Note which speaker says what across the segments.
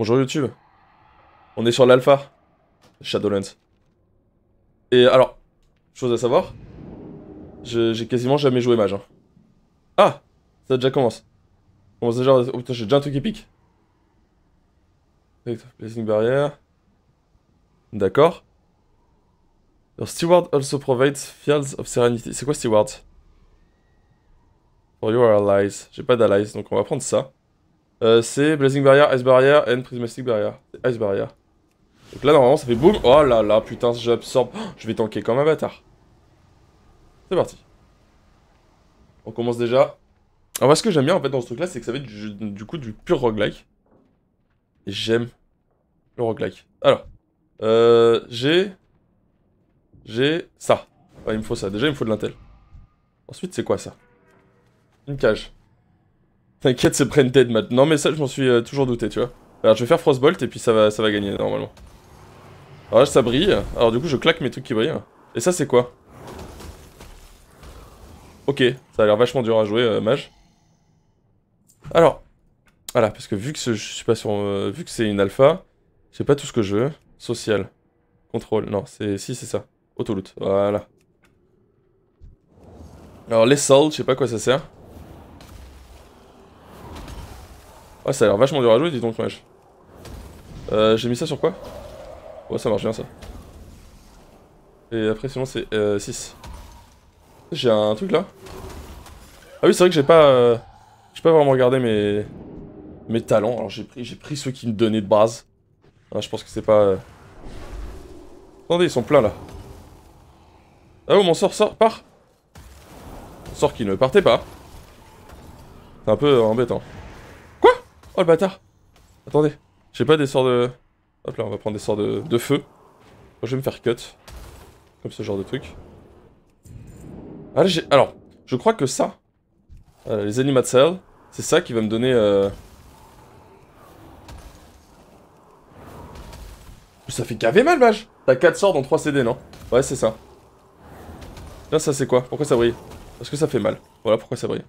Speaker 1: Bonjour YouTube. On est sur l'alpha. Shadowlands. Et alors, chose à savoir, j'ai quasiment jamais joué mage. Hein. Ah Ça déjà commence. va déjà... Oh putain, j'ai déjà un truc épique. Placing barrière. D'accord. Your steward also provides fields of serenity. C'est quoi steward For your allies. J'ai pas d'allies, donc on va prendre ça. Euh, c'est Blazing Barrier, Ice Barrier, and Prismatic Barrier. Ice Barrier. Donc là, normalement, ça fait boum. Oh là là, putain, j'absorbe. Oh, je vais tanker comme un bâtard. C'est parti. On commence déjà. Alors, ce que j'aime bien, en fait, dans ce truc-là, c'est que ça va être du, du, coup du pur roguelike. Et j'aime le roguelike. Alors, euh, j'ai... J'ai ça. il me faut ça. Déjà, il me faut de l'intel. Ensuite, c'est quoi ça Une cage. T'inquiète, c'est dead maintenant. Non mais ça, je m'en suis euh, toujours douté, tu vois. Alors je vais faire Frostbolt et puis ça va, ça va gagner normalement. Alors là, ça brille. Alors du coup, je claque mes trucs qui brillent. Et ça, c'est quoi Ok, ça a l'air vachement dur à jouer, euh, mage. Alors, voilà, parce que vu que je suis pas sur, euh, vu que c'est une alpha, j'ai pas tout ce que je veux. Social, contrôle, non, c'est si c'est ça. Autoloot, voilà. Alors les salt, je sais pas quoi ça sert. Oh ça a l'air vachement dur à jouer, dis donc, mage. Euh, j'ai mis ça sur quoi Ouais, ça marche bien, ça. Et après, sinon, c'est euh, 6. J'ai un truc, là Ah oui, c'est vrai que j'ai pas... Euh, j'ai pas vraiment regardé mes... Mes talents. Alors, j'ai pris, j'ai pris ceux qui me donnaient de base. Ah, je pense que c'est pas... Euh. Attendez, ils sont pleins, là. Ah oh, mon sort, sort, part sort qui ne partait pas. C'est un peu embêtant. Oh le bâtard Attendez, j'ai pas des sorts de... Hop là, on va prendre des sorts de, feu. je vais me faire cut. Comme ce genre de truc. Ah, alors, je crois que ça, euh, les sel, c'est ça qui va me donner... Euh, ça fait caver mal, Vage. T'as 4 sorts dans 3 CD, non Ouais, c'est ça. Là, ça c'est quoi Pourquoi ça brille Parce que ça fait mal. Voilà pourquoi ça brille.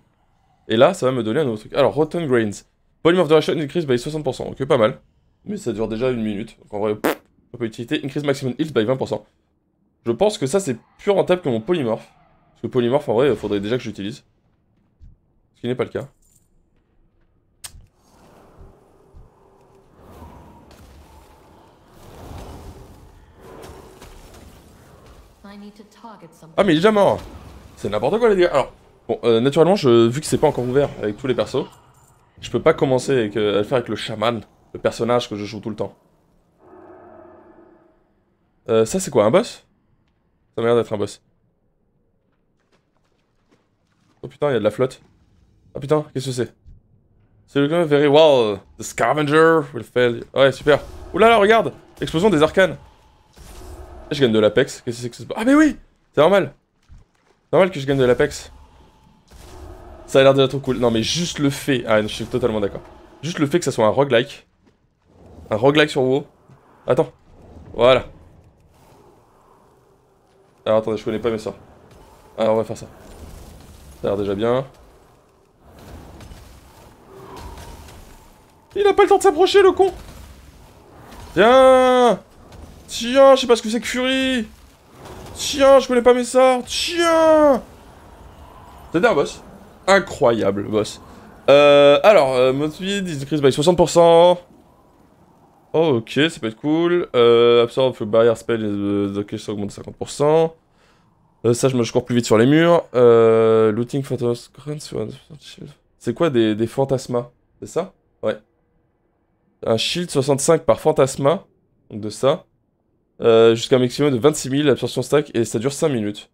Speaker 1: Et là, ça va me donner un autre truc. Alors, Rotten Grains. Polymorph duration increase by 60%, ok, pas mal. Mais ça dure déjà une minute, donc en vrai, on peut utiliser Increase maximum heals by 20%. Je pense que ça, c'est plus rentable que mon polymorph, Parce que polymorph en vrai, euh, faudrait déjà que j'utilise. Ce qui n'est pas le cas. Ah mais il est déjà mort C'est n'importe quoi les gars Alors, bon, euh, naturellement, je, vu que c'est pas encore ouvert avec tous les persos, je peux pas commencer avec, euh, à le faire avec le chaman, le personnage que je joue tout le temps. Euh, ça c'est quoi, un boss Ça m'a l'air d'être un boss. Oh putain, il y a de la flotte. Oh putain, qu'est-ce que c'est C'est le gars very well. The scavenger will fail. Ouais, super. Oulala, regarde Explosion des arcanes. Je gagne de l'apex. Qu'est-ce que c'est que ce... Ah mais oui C'est normal. C'est normal que je gagne de l'apex. Ça a l'air déjà trop cool. Non, mais juste le fait... Ah, je suis totalement d'accord. Juste le fait que ça soit un roguelike. Un roguelike sur WoW. Attends. Voilà. Alors, attendez, je connais pas mes sorts. Alors, on va faire ça. Ça a l'air déjà bien. Il a pas le temps de s'approcher, le con Tiens Tiens, je sais pas ce que c'est que Fury Tiens, je connais pas mes sorts Tiens C'est un boss Incroyable, boss. Euh, alors, euh, mode speed by 60%. Oh, ok, ça peut être cool. Euh, barrier barrière spell, ok, ça augmente 50%. Euh, ça, je, je cours plus vite sur les murs. Euh, looting phantasm. C'est quoi des, des fantasmas C'est ça Ouais. Un shield 65 par fantasma. Donc de ça. Euh, jusqu'à un maximum de 26 000, absorption stack, et ça dure 5 minutes.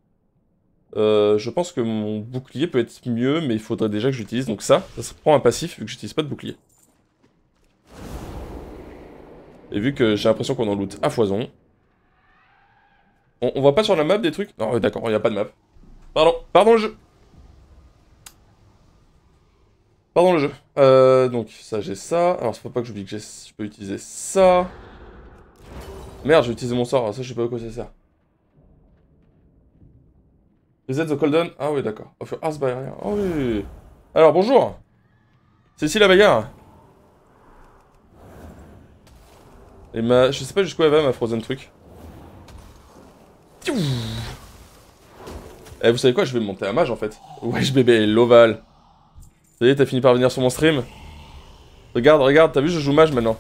Speaker 1: Euh, je pense que mon bouclier peut être mieux, mais il faudrait déjà que j'utilise. Donc ça, ça se prend un passif vu que j'utilise pas de bouclier. Et vu que j'ai l'impression qu'on en loot à foison. On, voit pas sur la map des trucs Non, d'accord, il n'y a pas de map. Pardon, pardon le jeu Pardon le jeu. Euh, donc ça j'ai ça. Alors c'est pas que j'oublie que je peux utiliser ça. Merde, j'ai utilisé mon sort, ça je sais pas quoi c'est ça Is the Golden Ah oui, d'accord. Of your ass by Oh oui. Alors, bonjour. C'est ici la bagarre. Et ma... Je sais pas jusqu'où elle va, ma Frozen truc. Eh, vous savez quoi Je vais monter à mage, en fait. Wesh, bébé, l'ovale. Ça y est, t'as fini par venir sur mon stream. Regarde, regarde, t'as vu, je joue mage maintenant.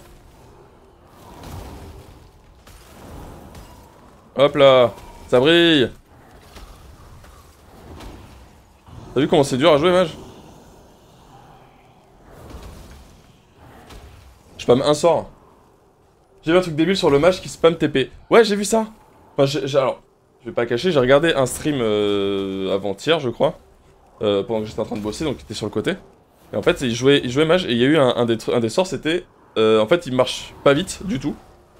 Speaker 1: Hop là, ça brille T'as vu comment c'est dur à jouer, Mage Je spam un sort. J'ai vu un truc débile sur le mage qui spam TP. Ouais, j'ai vu ça. Enfin, j'ai... alors, je vais pas cacher, j'ai regardé un stream euh, avant-hier, je crois. Euh, pendant que j'étais en train de bosser, donc il était sur le côté. Et en fait, il jouait, mage et il y a eu un, des, sorts, c'était... Euh, en fait, il marche pas vite du tout.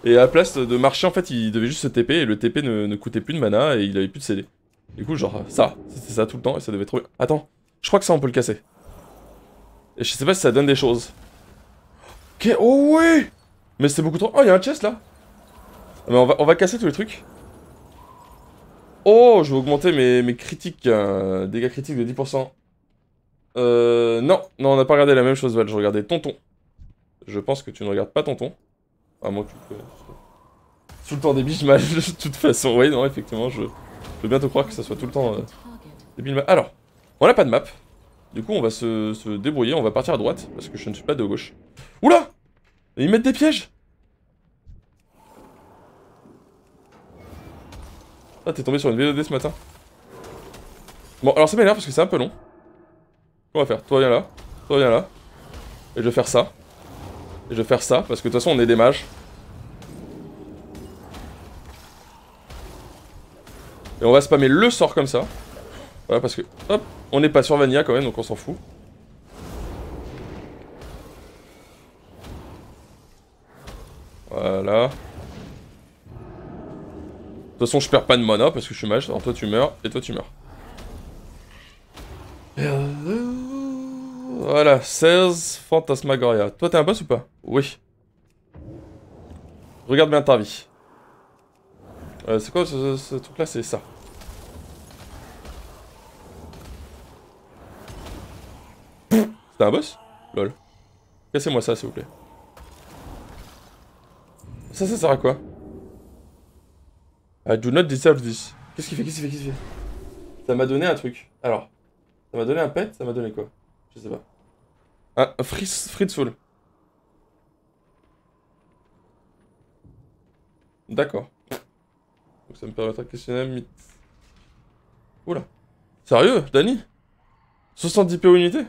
Speaker 1: Et à la place de marcher, en fait, il devait juste se TP et le TP ne coûtait plus de mana et il avait plus de CD. Du coup, genre, ça, c'était ça tout le temps et ça devait trouver... Attends, je crois que ça, on peut le casser. Et je sais pas si ça donne des choses. Ok, oh oui Mais c'est beaucoup trop... Oh, il y a un chest, là ah, Mais on va, on va casser tous les trucs. Oh, je vais augmenter mes, critiques, euh, dégâts critiques de 10%. Euh, non, non, on n'a pas regardé la même chose, Val. Je regardais Tonton. Je pense que tu ne regardes pas Tonton. À ah, moins que tu... Tout le temps des biches mal, de toute façon. Oui, non, effectivement, je... Je peux bientôt croire que ça soit tout le temps... Euh... Alors, on n'a pas de map. Du coup, on va se, se, débrouiller. On va partir à droite, parce que je ne suis pas de gauche. Oula Ils mettent des pièges Ah, t'es tombé sur une VOD ce matin. Bon, alors ça m'énerve parce que c'est un peu long. On va faire Toi, viens là. Toi, viens là. Et je vais faire ça. Et je vais faire ça, parce que de toute façon, on est des mages. Et on va spammer le sort comme ça. Voilà, parce que, hop, on n'est pas sur Vania quand même, donc on s'en fout. Voilà. De toute façon, je perds pas de mana parce que je suis mage. Alors toi, tu meurs et toi, tu meurs. Voilà, 16 Fantasmagoria. Toi, t'es un boss ou pas Oui. Regarde bien ta vie. Euh, c'est quoi ce, truc-là C'est ça. C'est un boss Lol. Cassez-moi ça, s'il vous plaît. Ça, ça sert à quoi I do not deserve this. Qu'est-ce qu'il fait Qu'est-ce qu'il fait Qu'est-ce qu'il fait Ça m'a donné un truc. Alors, ça m'a donné un pet Ça m'a donné quoi Je sais pas. Un Fritz, Fritzful. D'accord. Donc ça me permettra de questionner la mythe. Oula. Sérieux, Dani 70 PO unité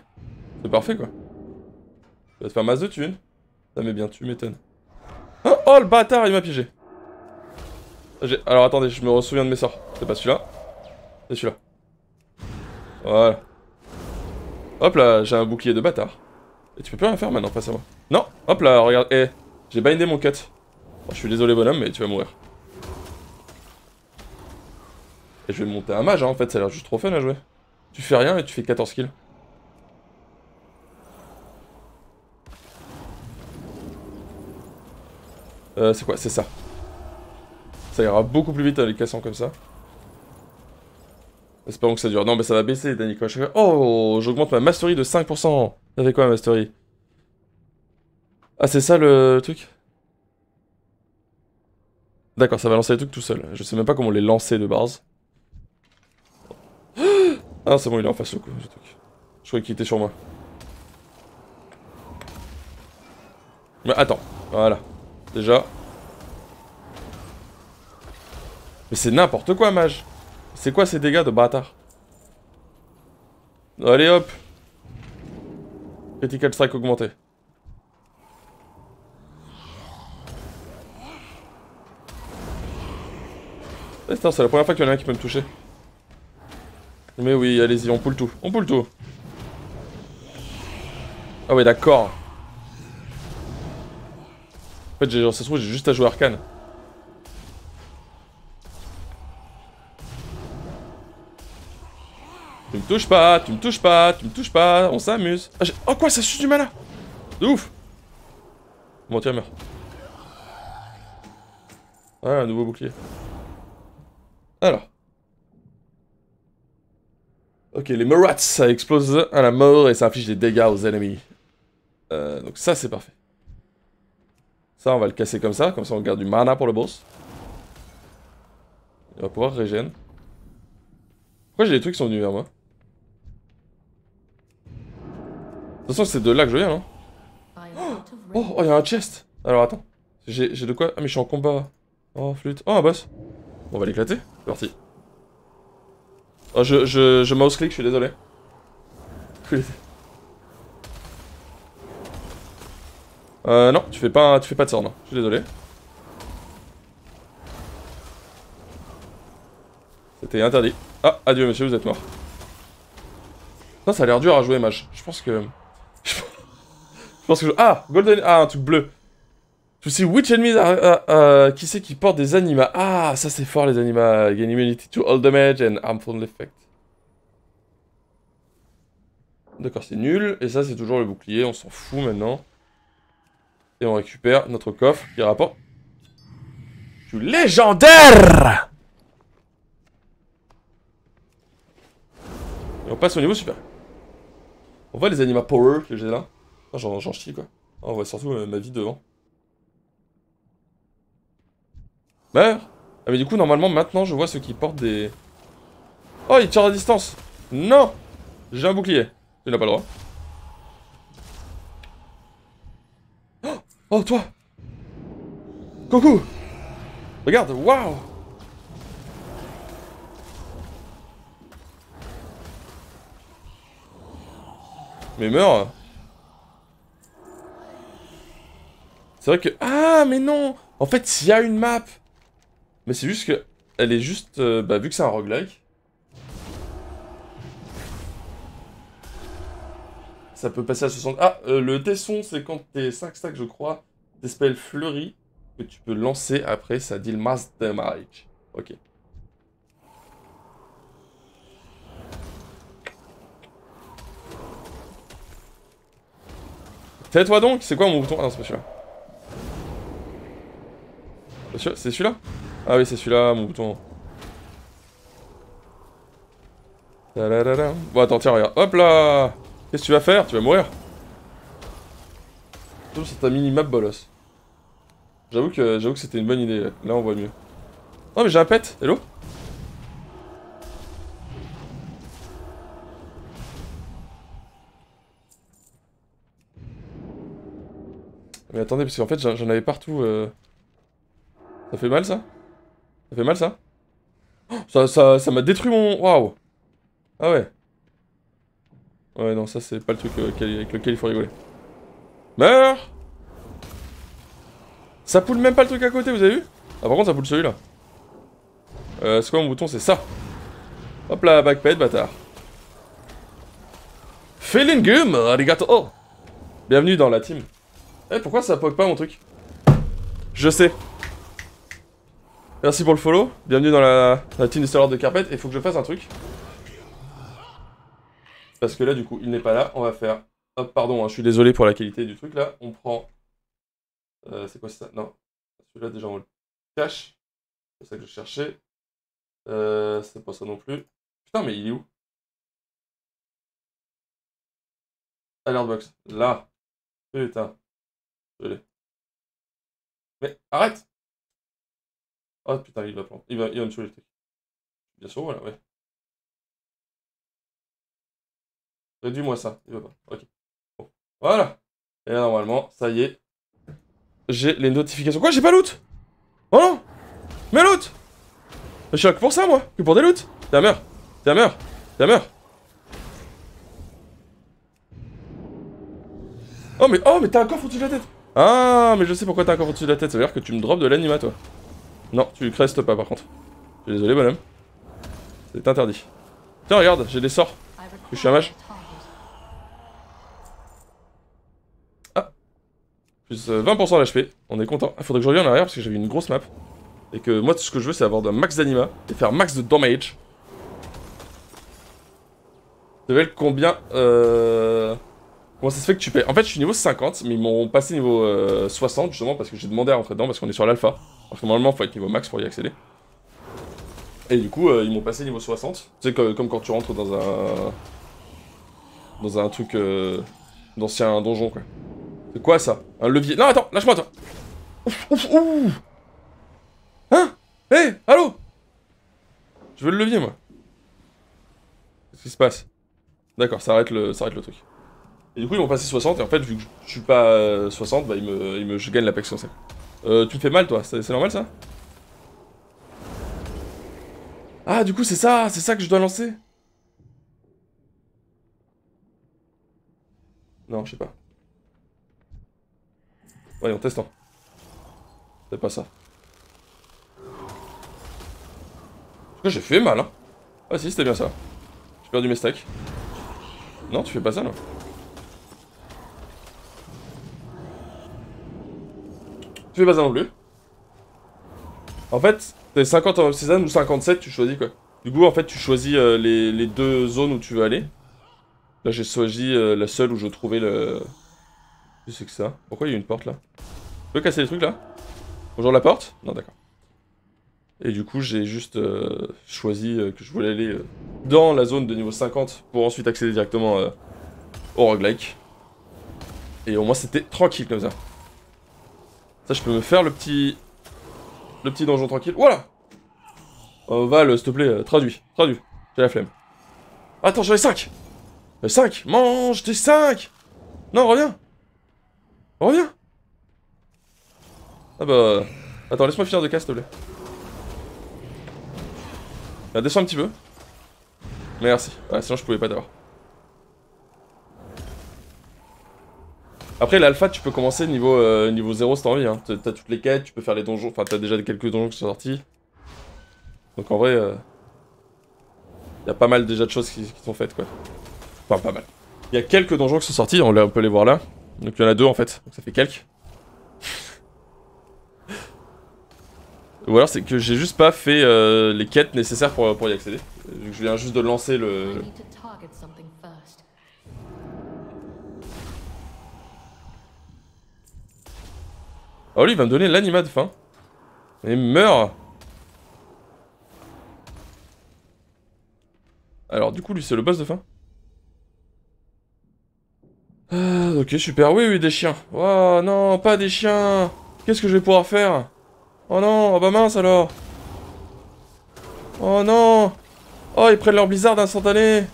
Speaker 1: C'est parfait, quoi. Je vais te faire masse de thunes. Ça ah, met bien, tu m'étonnes. Hein oh, le bâtard, il m'a piégé. Alors attendez, je me souviens de mes sorts. C'est pas celui-là. C'est celui-là. Voilà. Hop là, j'ai un bouclier de bâtard. Et tu peux plus rien faire maintenant face à moi. Non, hop là, regarde. Eh, j'ai bindé mon cut. Oh, je suis désolé bonhomme, mais tu vas mourir. Et je vais monter un mage, hein, en fait, ça a l'air juste trop fun à jouer. Tu fais rien et tu fais 14 kills. Euh, c'est quoi C'est ça. Ça ira beaucoup plus vite avec hein, les cassant comme ça. bon que ça dure. Non, mais ça va baisser, Danny Oh, j'augmente ma mastery de 5%. fait quoi, ma mastery Ah, c'est ça le truc D'accord, ça va lancer le truc tout seul. Je sais même pas comment les lancer de base. Ah, c'est bon, il est en face le coup, Je croyais qu'il était sur moi. Mais attends, voilà. Déjà. Mais c'est n'importe quoi, mage. C'est quoi ces dégâts de bâtard Allez hop Critical strike augmenté. Eh, c'est la première fois qu'il y en a un qui peut me toucher. Mais oui, allez-y, on poule tout. On poule tout. Ah ouais, d'accord. En fait, ça se trouve, j'ai juste à jouer arcane. Tu me touches pas, tu me touches pas, tu me touches pas, on s'amuse. Ah, oh quoi, ça suce du malin De ouf Bon, tiens, meurs. Ah, un nouveau bouclier. Alors. Ok, les Murats, ça explose à la mort et ça inflige des dégâts aux ennemis. Euh, donc ça, c'est parfait. Ça, on va le casser comme ça. Comme ça, on garde du mana pour le boss. On va pouvoir régène. Pourquoi j'ai des trucs qui sont venus vers moi De toute façon, c'est de là que je viens, non Oh, oh, il y a un chest Alors, attends. J'ai de quoi Ah, mais je suis en combat. Oh, flûte. Oh, un boss. On va l'éclater. C'est parti. Oh, je, je, je mouse-click, je suis désolé. Euh, non, tu fais pas, tu fais pas de sort, non. Je suis désolé. C'était interdit. Ah, adieu monsieur, vous êtes mort. Non, ça a l'air dur à jouer, mage. Je pense que... je pense que... Je... Ah Golden... Ah, un truc bleu. Je sais, which enemies are, uh, uh, uh, qui c'est qui porte des animas Ah, ça c'est fort les animas. Gain immunity to all damage and harmful effect. D'accord, c'est nul. Et ça c'est toujours le bouclier, on s'en fout maintenant. Et on récupère notre coffre qui rapporte... Du légendaire Et on passe au niveau super. On voit les animas power que j'ai là. J'en chie quoi. Ah, on voit surtout euh, ma vie devant. Meurs bah Ah mais du coup, normalement, maintenant, je vois ceux qui portent des... Oh, il tire à distance Non J'ai un bouclier. Il n'a pas le droit. Oh, oh toi Coucou Regarde, waouh Mais meurs C'est vrai que... Ah, mais non En fait, il y a une map mais c'est juste que... Elle est juste... Euh, bah, vu que c'est un roguelike... Ça peut passer à 60... Ah, euh, le tesson, c'est quand t'es 5 stacks, je crois, Des spells fleuris, que tu peux lancer après, ça dit le mass damage. Ok. Tais-toi donc C'est quoi mon bouton Ah non, c'est pas celui-là. C'est celui-là ah oui, c'est celui-là, mon bouton. Bon, attends, tiens, regarde. Hop là Qu'est-ce que tu vas faire Tu vas mourir. tout c'est ta mini-map bolos. J'avoue que, que c'était une bonne idée. Là, on voit mieux. Oh, mais j'ai un pet Hello Mais attendez, parce qu'en fait, j'en avais partout. Euh. Ça fait mal, ça ça fait mal ça Ça m'a ça, détruit mon... Waouh Ah ouais Ouais non ça c'est pas le truc euh, avec lequel il faut rigoler. Meurs Ça poule même pas le truc à côté vous avez vu Ah par contre ça poule celui-là. Euh, c'est quoi mon bouton C'est ça Hop là, backped, bâtard. Feeling gum, arigato oh Bienvenue dans la team. Eh, pourquoi ça poke pas mon truc Je sais. Merci pour le follow. Bienvenue dans la, la team de Carpet. Et faut que je fasse un truc. Parce que là, du coup, il n'est pas là. On va faire... Hop oh, pardon, hein, je suis désolé pour la qualité du truc, là. On prend... Euh, c'est quoi ça Non. Celui-là, déjà, on le cache. C'est ça que je cherchais. Euh, c'est pas ça non plus. Putain, mais il est où Alert ah, box. Là. Putain. Mais arrête ah putain, il va prendre. Il va, il me tuer le Bien sûr, voilà, ouais. Réduis-moi ça. Il va pas. Ok. Voilà. Et là, normalement, ça y est. J'ai les notifications. Quoi J'ai pas loot Oh non Mais loot Je suis là que pour ça, moi. Que pour des loots T'es meurtre T'es meur. T'es meur. Oh mais, oh, mais t'as un coffre au-dessus de la tête Ah, mais je sais pourquoi t'as un coffre au-dessus de la tête. Ça veut dire que tu me drops de l'anima, toi. Non, tu crestes pas par contre. Je suis désolé, bonhomme. C'est interdit. Tiens, regarde, j'ai des sorts. Je suis un mage. Ah. Plus 20% euh, d'HP. On est content. Il faudrait que je revienne en arrière parce que j'avais une grosse map. Et que moi, ce que je veux, c'est avoir un max d'anima et faire max de damage. veux combien euh... Comment ça se fait que tu payes En fait, je suis niveau 50, mais ils m'ont passé niveau 60 euh, justement parce que j'ai demandé à rentrer dedans parce qu'on est sur l'alpha. Parce que normalement, faut être niveau max pour y accéder. Et du coup, euh, ils m'ont passé niveau 60. C'est comme, quand tu rentres dans un. Dans un truc. Euh, d'ancien donjon, quoi. C'est quoi ça Un levier. Non, attends, lâche-moi, toi Ouf, ouf, Hein Hé hey, Allô Je veux le levier, moi. Qu'est-ce qui se passe D'accord, ça le, ça arrête le truc. Et du coup, ils vont passer 60, et en fait, vu que je suis pas 60, euh, bah, ils me, me, je gagne la PEC Euh, tu me fais mal, toi, c'est normal ça Ah, du coup, c'est ça, c'est ça que je dois lancer Non, je sais pas. Voyons, testons. Hein. C'est pas ça. J'ai fait mal, hein. Ah si, c'était bien ça. J'ai perdu mes stacks. Non, tu fais pas ça, non Tu pas non plus. En fait, t'es 50 en season ou 57, tu choisis quoi. Du coup, en fait, tu choisis euh, les, deux zones où tu veux aller. Là, j'ai choisi euh, la seule où je trouvais le... Je sais que ça. Pourquoi il y a une porte là Je peux casser les trucs là Bonjour la porte Non, d'accord. Et du coup, j'ai juste euh, choisi que je voulais aller dans la zone de niveau 50 pour ensuite accéder directement au roguelike. Et au moins, c'était tranquille comme ça. Ça, je peux me faire le petit... Le petit donjon tranquille. Voilà oh, Val, s'il te plaît, euh, traduit. Traduis. J'ai la flemme. Attends, j'en ai 5 5 euh, Mange tes 5 Non, reviens Reviens Ah bah... Attends, laisse-moi finir de casse, s'il te plaît. Bah, descends un petit peu. Merci. sinon je pouvais pas t'avoir. Après, l'alpha, tu peux commencer niveau, euh, niveau 0 si t'as envie. Hein. T'as toutes les quêtes, tu peux faire les donjons. Enfin, t'as déjà quelques donjons qui sont sortis. Donc en vrai, il euh, y a pas mal déjà de choses qui, sont faites, quoi. Enfin, pas mal. Il y a quelques donjons qui sont sortis, on, peut les voir là. Donc il y en a deux en fait, donc ça fait quelques. Ou alors c'est que j'ai juste pas fait euh, les quêtes nécessaires pour, pour y accéder. je viens juste de lancer le... Oh lui il va me donner l'anima de fin. Et meurt Alors du coup lui c'est le boss de fin ah, ok, super. Oui, oui, des chiens. Oh non, pas des chiens. Qu'est-ce que je vais pouvoir faire Oh non, oh bah mince alors. Oh non. Oh, ils prennent leur blizzard instantané.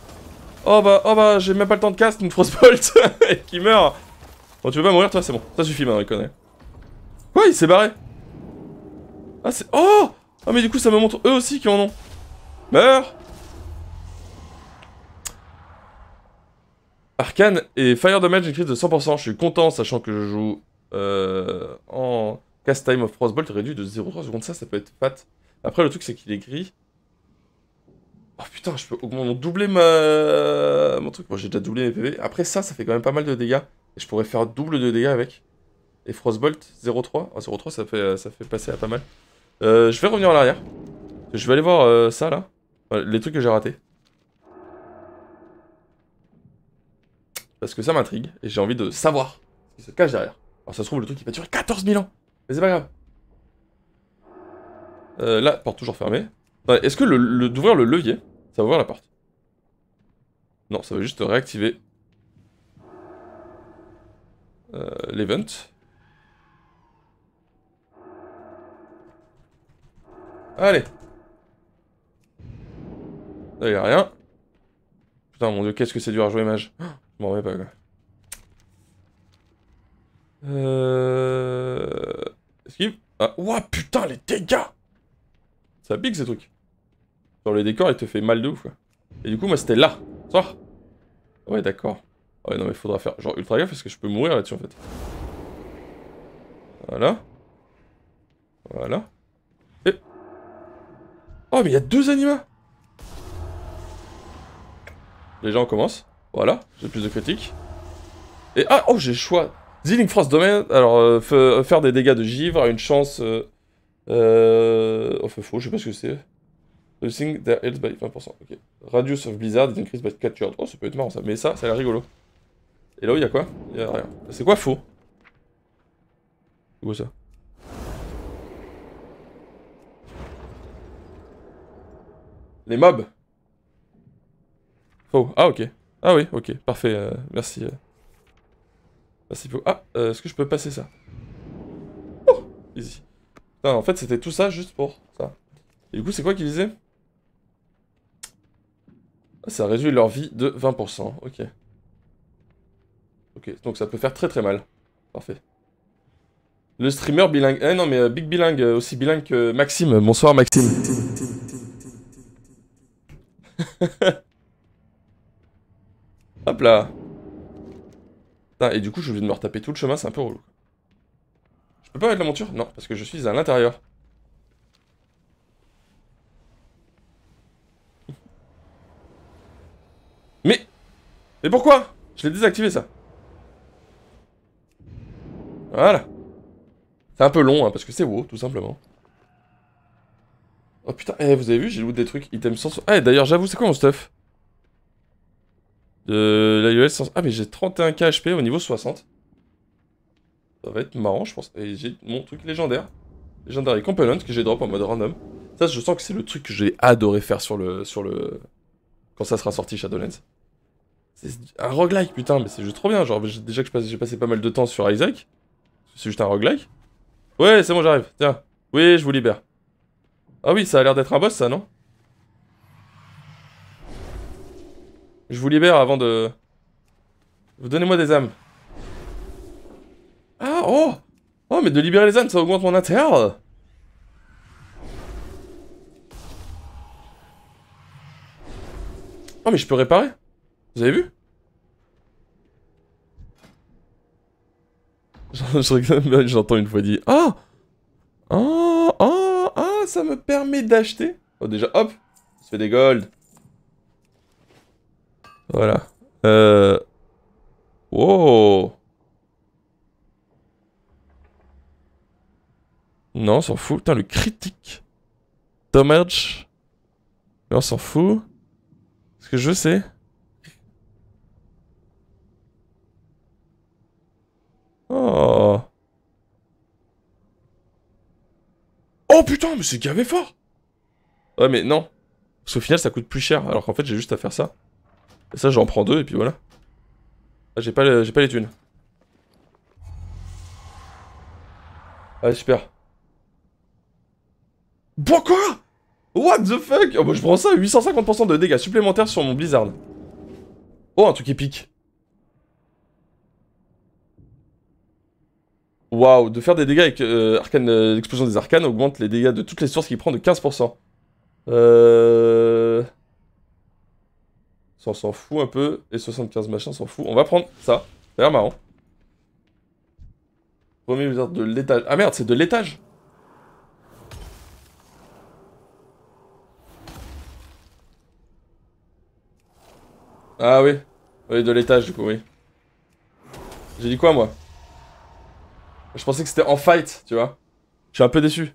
Speaker 1: Oh bah, oh bah, j'ai même pas le temps de cast une frostbolt qui meurt. Bon, tu veux pas mourir toi, c'est bon. Ça suffit maintenant, il connaît. Ouais, il s'est barré. Ah, c'est... Oh Ah, mais du coup, ça me montre eux aussi qui en ont. Meurs Arcane et Fire Damage increase de 100%. Je suis content, sachant que je joue euh, en cast time of Frostbolt réduit de 0,3 secondes. Ça, ça peut être fat. Après, le truc, c'est qu'il est gris. Oh putain, je peux doubler ma... mon truc. bon, j'ai déjà doublé mes PV. Après, ça, ça fait quand même pas mal de dégâts. Et je pourrais faire double de dégâts avec. Et Frostbolt 0,3. Ah, 0,3, ça fait, ça fait passer à pas mal. Euh, je vais revenir à l'arrière. Je vais aller voir euh, ça, là. Euh, les trucs que j'ai ratés. Parce que ça m'intrigue. Et j'ai envie de savoir ce qui se cache derrière. Alors, ça se trouve, le truc, il va durer 14 000 ans. Mais c'est pas grave. Euh, là, porte toujours fermée. Est-ce que le, d'ouvrir le levier, ça va ouvrir la porte Non, ça va juste réactiver euh, l'event. Allez. Là, y rien. Putain, mon dieu, qu'est-ce que c'est dur à jouer mage. Oh, je m'en vais pas, quoi. Euh... Esquive. Ah, ouah, putain, les dégâts Ça pique, ces trucs. Genre, le décor, il te fait mal de ouf, quoi. Et du coup, moi, c'était là. sort Ouais, d'accord. Ouais, non, mais faudra faire genre ultra gaffe, parce que je peux mourir là-dessus, en fait. Voilà. Voilà. Oh, mais il y a deux animaux Les gens commencent. Voilà, j'ai plus de critiques. Et ah, oh, j'ai le choix. Zilling Frost Domain. Alors, euh, euh, faire des dégâts de givre a une chance. Euh, euh, oh, je sais pas ce que c'est. Reducing their health by 20%. Ok. Radius of Blizzard is increased by captured. Oh, ça peut être marrant ça. Mais ça, ça a l'air rigolo. Et là-haut, il y a quoi Il y a rien. C'est quoi faux C'est quoi ça Les mobs Oh, ah ok. Ah oui, ok, parfait, euh, merci. Euh. Merci beaucoup. Ah, euh, est-ce que je peux passer ça Oh, easy. Non, en fait, c'était tout ça juste pour ça. Et du coup, c'est quoi qu'ils disait ah, Ça réduit leur vie de 20%, ok. Ok, donc ça peut faire très très mal. Parfait. Le streamer bilingue. Eh non, mais Big Bilingue, aussi bilingue que Maxime. Bonsoir Maxime. Hop là et du coup, je viens de me retaper tout le chemin, c'est un peu relou. Je peux pas mettre la monture Non, parce que je suis à l'intérieur. Mais Mais pourquoi Je l'ai désactivé, ça. Voilà. C'est un peu long, hein, parce que c'est WoW, tout simplement. Oh putain, eh, vous avez vu, j'ai loot des trucs. items sans... Ah, d'ailleurs, j'avoue, c'est quoi mon stuff la l'iOS sans... Ah, mais j'ai 31k HP au niveau 60. Ça va être marrant, je pense. Et j'ai mon truc légendaire. Legendary Component que j'ai drop en mode random. Ça, je sens que c'est le truc que j'ai adoré faire sur le... sur le... Quand ça sera sorti, Shadowlands. C'est un roguelike, putain, mais c'est juste trop bien. Genre, déjà que j'ai passé pas mal de temps sur Isaac. C'est juste un roguelike. Ouais, c'est bon, j'arrive. Tiens. Oui, je vous libère. Ah oui, ça a l'air d'être un boss, ça, non Je vous libère avant de... Vous donnez-moi des âmes. Ah, oh Oh, mais de libérer les âmes, ça augmente mon inter Oh, mais je peux réparer Vous avez vu J'entends une fois dit... Ah Ah oh ça me permet d'acheter. Oh, déjà, hop, se fait des golds. Voilà. Euh... Wow. Oh. Non, s'en fout. le critique. Dommage. Mais on s'en fout. Ce que je sais. Oh. Oh putain, mais c'est gavé fort Ouais, mais non. Parce qu'au final, ça coûte plus cher, alors qu'en fait, j'ai juste à faire ça. Et ça, j'en prends deux, et puis voilà. Ah, j'ai pas, le... pas les thunes. Ah, super. Bon, What the fuck oh, bah, Je prends ça, 850% de dégâts supplémentaires sur mon Blizzard. Oh, un truc épique. Waouh, de faire des dégâts avec euh, euh, l'explosion des arcanes augmente les dégâts de toutes les sources qu'il prend de 15%. Euh... Ça, on s'en fout un peu. Et 75 machins s'en fout. On va prendre ça. Ça a marrant. Premier de l'étage. Ah merde, c'est de l'étage Ah oui. Oui, de l'étage du coup, oui. J'ai dit quoi moi je pensais que c'était en fight, tu vois. Je suis un peu déçu.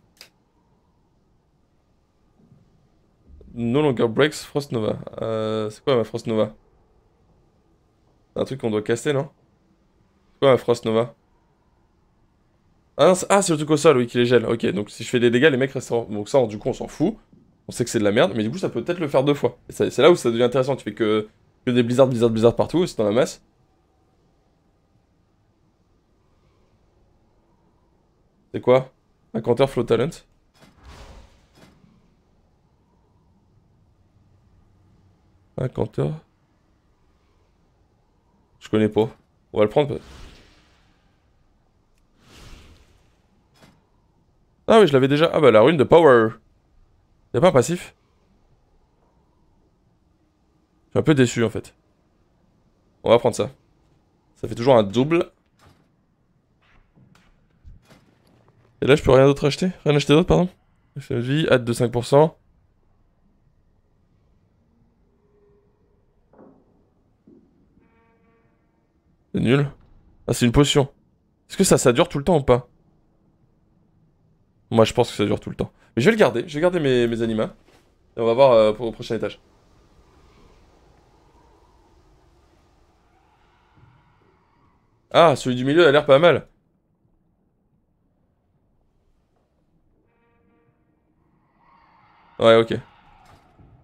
Speaker 1: No longer breaks Frost Nova. Euh, c'est quoi ma Frost Nova un truc qu'on doit casser, non C'est quoi ma Frost Nova Ah, c'est ah, le truc au sol, oui, qui les gèle. Ok, donc si je fais des dégâts, les mecs restent Donc ça, du coup, on s'en fout. On sait que c'est de la merde, mais du coup, ça peut peut-être le faire deux fois. C'est là où ça devient intéressant. Tu fais que, que des blizzards, blizzards, blizzards partout, c'est dans la masse. C'est quoi Un compteur Flow Talent Un compteur Je connais pas. On va le prendre. Ah oui, je l'avais déjà. Ah bah la rune de Power. Y'a pas un passif Je un peu déçu en fait. On va prendre ça. Ça fait toujours un double. Et là, je peux rien d'autre acheter Rien acheter d'autre, pardon vie, hâte de 5%. C'est nul. Ah, c'est une potion. Est-ce que ça, ça dure tout le temps ou pas Moi, je pense que ça dure tout le temps. Mais je vais le garder. Je vais garder mes, mes animaux. Et on va voir pour euh, le prochain étage. Ah, celui du milieu a l'air pas mal. Ouais, ok.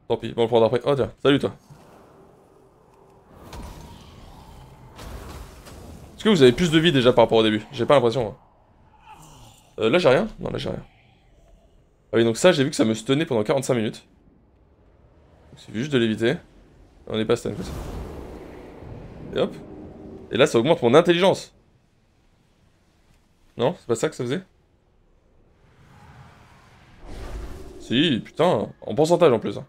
Speaker 1: Tant pis, on le prendre après. Oh tiens, salut toi. Est-ce que vous avez plus de vie déjà par rapport au début J'ai pas l'impression. Euh, là j'ai rien Non, là j'ai rien. Ah oui, donc ça, j'ai vu que ça me stunnait pendant 45 minutes. C'est juste de l'éviter. On est pas stun Et hop. Et là, ça augmente mon intelligence. Non C'est pas ça que ça faisait Si, putain, en pourcentage en plus. Hein.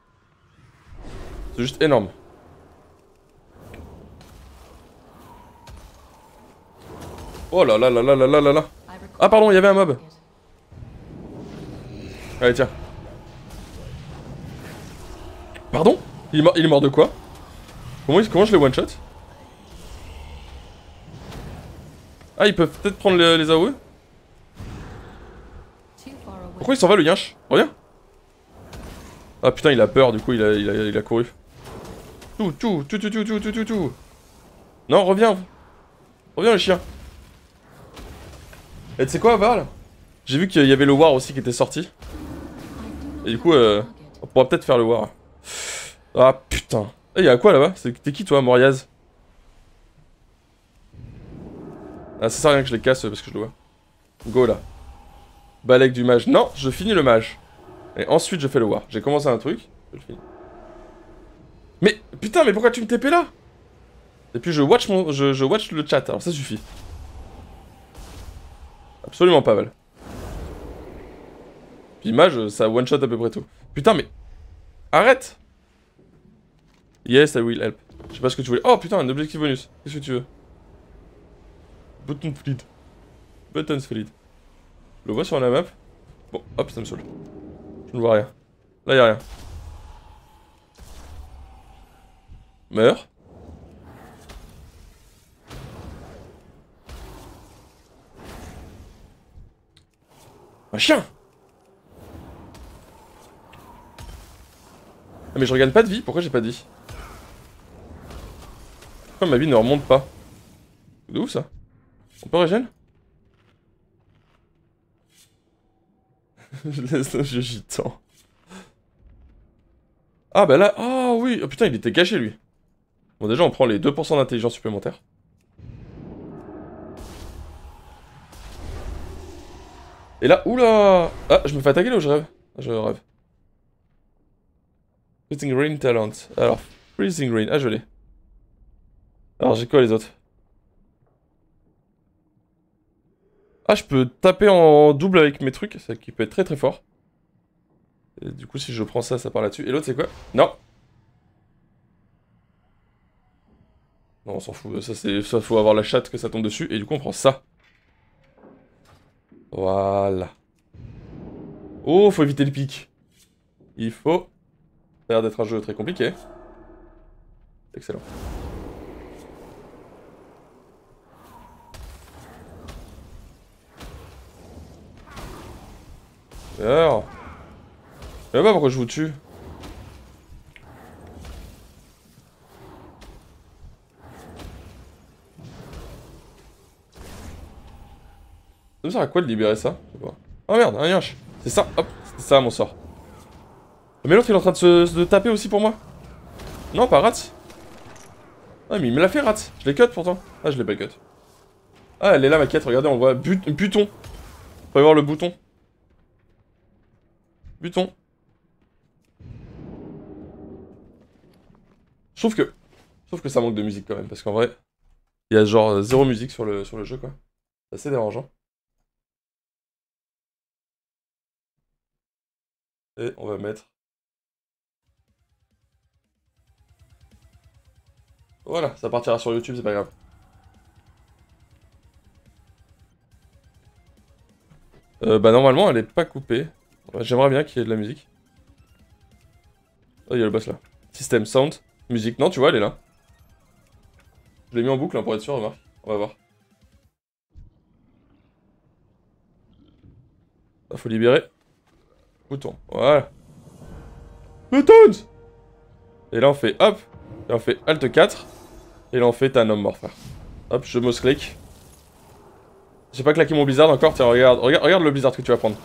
Speaker 1: C'est juste énorme. Oh là là là là là là là là. Ah pardon, il y avait un mob. Allez, tiens. Pardon il est, mort, il est, de quoi comment, comment, je les one-shot Ah, ils peuvent peut-être prendre les, AOE Pourquoi il s'en va le yinche Reviens ah putain, il a peur, du coup, il a, il a, couru. Tout, tout, tout, tout, tout, tout, tout, tout, Non, reviens. Reviens, le chien. Et tu sais quoi, là. J'ai vu qu'il y avait le War aussi qui était sorti. Et du coup, euh, on pourra peut-être faire le War. Ah putain. Eh, y'a quoi là-bas T'es qui toi, Moriaz Ah, ça sert à rien que je les casse parce que je le vois. Go là. Balek du mage. Non, je finis le mage. Et ensuite, je fais le war. J'ai commencé un truc, je le finis. Mais putain, mais pourquoi tu me TP là Et puis je watch, mon, je, watch le chat, alors ça suffit. Absolument pas mal. Puis image, ça one-shot à peu près tout. Putain, mais... Arrête Yes, I will help. Je sais pas ce que tu voulais. Oh putain, un objectif bonus. Qu'est-ce que tu veux Button fluid. Button fluid. Le vois sur la map Bon, hop, ça me saoule. Je vois rien. Là, il a rien. Meurs. Un chien ah, mais je regagne pas de vie, pourquoi j'ai pas de vie Pourquoi ma vie ne remonte pas D'où ça On peut régénérer je laisse le Ah bah là, oh oui, oh putain, il était gâché lui. Bon déjà, on prend les 2% d'intelligence supplémentaire. Et là, oula Ah, je me fais attaquer là ou je rêve ah, Je rêve. Freezing Rain Talent. Alors, Freezing Rain, ah je l'ai. Alors j'ai quoi les autres Ah, je peux taper en double avec mes trucs, ça qui peut être très très fort. Et du coup, si je prends ça, ça part là-dessus. Et l'autre, c'est quoi Non Non, on s'en fout. Ça, c'est, ça, faut avoir la chatte que ça tombe dessus. Et du coup, on prend ça. Voilà. Oh, faut éviter le pic. Il faut... Ça a l'air d'être un jeu très compliqué. Excellent. Alors... Je pourquoi je vous tue. Ça me sert à quoi de libérer ça Oh merde, un yinche C'est ça, hop, c'est ça mon sort. Mais l'autre il est en train de se taper aussi pour moi. Non, pas rat. Ah mais il me l'a fait rat. Je l'ai cut pourtant. Ah je l'ai pas cut. Ah elle est là ma quête, regardez on voit but, buton. Faut voir le bouton. Butons. Sauf que... Sauf que ça manque de musique quand même, parce qu'en vrai, il y a genre euh, zéro musique sur le, sur le jeu, quoi. C'est assez dérangeant. Et on va mettre... Voilà, ça partira sur YouTube, c'est pas grave. Euh, bah normalement elle est pas coupée. J'aimerais bien qu'il y ait de la musique. Oh, il y a le boss là. System sound, musique. Non, tu vois, elle est là. Je l'ai mis en boucle hein, pour être sûr, On va voir. Il ah, faut libérer. Bouton, voilà. Bouton Et là, on fait hop. Et on fait Alt 4. Et là, on fait un homme mort, Hop, je mouse click. J'ai pas claqué mon blizzard encore. Tiens, regarde, regarde, regarde le blizzard que tu vas prendre.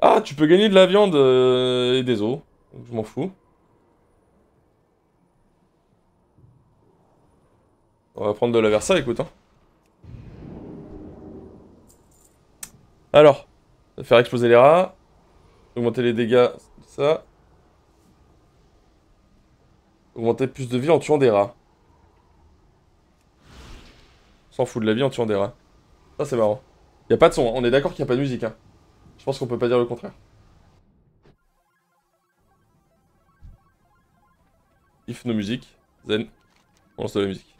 Speaker 1: Ah, tu peux gagner de la viande euh, et des os. Je m'en fous. On va prendre de la Versa, écoute. Hein. Alors, faire exploser les rats. Augmenter les dégâts, ça. Augmenter plus de vie en tuant des rats. S'en fout de la vie en tuant des rats. Ça, c'est marrant. Y'a pas de son, hein. on est d'accord qu'il n'y a pas de musique. Hein. Je pense qu'on peut pas dire le contraire. If no music, then on lance la musique.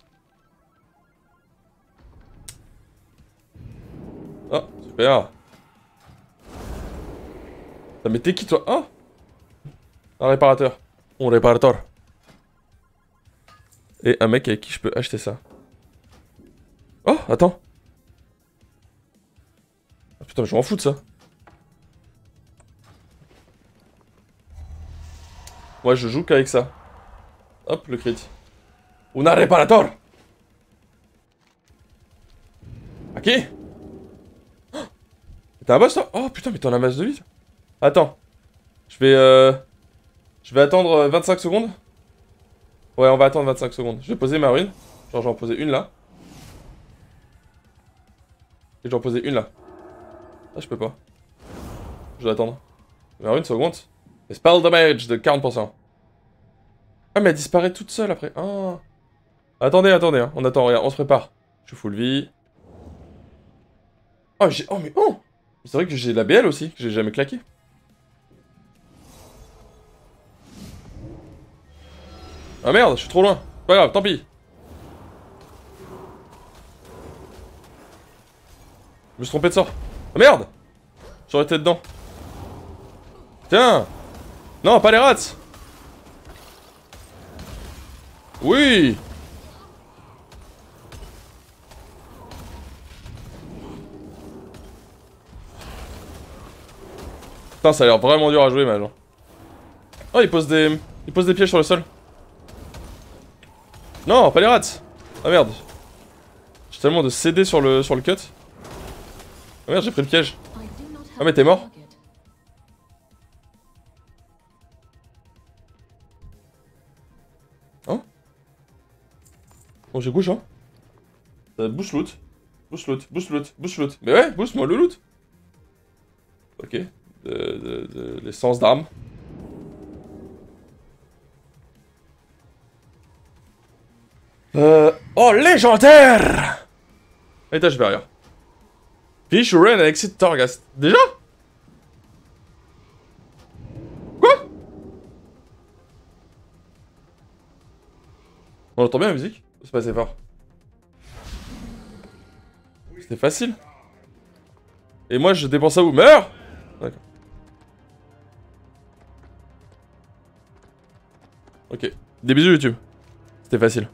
Speaker 1: oh, super Ça mais qui toi Oh Un réparateur. Un réparateur. Et un mec avec qui je peux acheter ça. Oh, attends Putain, mais je m'en fous de ça. Moi, je joue qu'avec ça. Hop, le crit. Un réparator Ok oh T'es un boss toi Oh putain, mais t'en as masse de vie Attends. Je vais... Euh... Je vais attendre 25 euh, secondes. Ouais, on va attendre 25 secondes. Je vais poser ma rune. Genre, j'en posais une là. Et j'en posais une là. Ah, je peux pas. Je dois attendre. une, ça Et spell damage de 40%. Ah, mais elle disparaît toute seule après. Ah. Attendez, attendez, hein. on attend, regarde, on se prépare. Je suis full vie. Oh, j'ai... Oh, mais oh C'est vrai que j'ai la BL aussi, j'ai jamais claqué. Ah merde, je suis trop loin. Pas grave, tant pis. Je me suis trompé de sort. Ah, merde J'aurais été dedans. Tiens Non, pas les rats Oui Putain, ça a l'air vraiment dur à jouer, mal. Hein. Oh, il pose des... Il pose des pièges sur le sol. Non, pas les rats Ah merde J'ai tellement de CD sur le, sur le cut. Oh merde, j'ai pris le piège. Ah mais t'es mort Hein Bon, j'ai bouge hein euh, Bouche loot. Bouche loot, bouche loot, loot. Mais ouais, bouche moi le loot. Ok. De, de, l'essence d'armes. Euh... Oh, légendaire Étage eh, supérieur. Fish, run exit Torghast. Déjà Quoi On entend bien la musique C'est pas assez fort. C'était facile. Et moi je dépense à vous. Meurs D'accord. Ok. Des bisous YouTube. C'était facile.